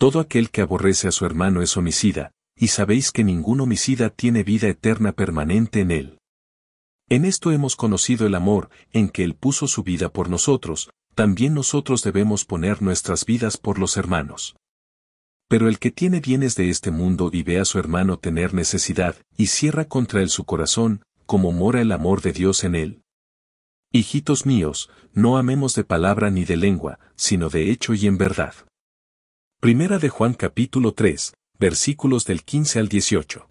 Todo aquel que aborrece a su hermano es homicida, y sabéis que ningún homicida tiene vida eterna permanente en él. En esto hemos conocido el amor, en que Él puso su vida por nosotros, también nosotros debemos poner nuestras vidas por los hermanos. Pero el que tiene bienes de este mundo y ve a su hermano tener necesidad, y cierra contra él su corazón, como mora el amor de Dios en él. Hijitos míos, no amemos de palabra ni de lengua, sino de hecho y en verdad. Primera de Juan capítulo 3, versículos del 15 al 18.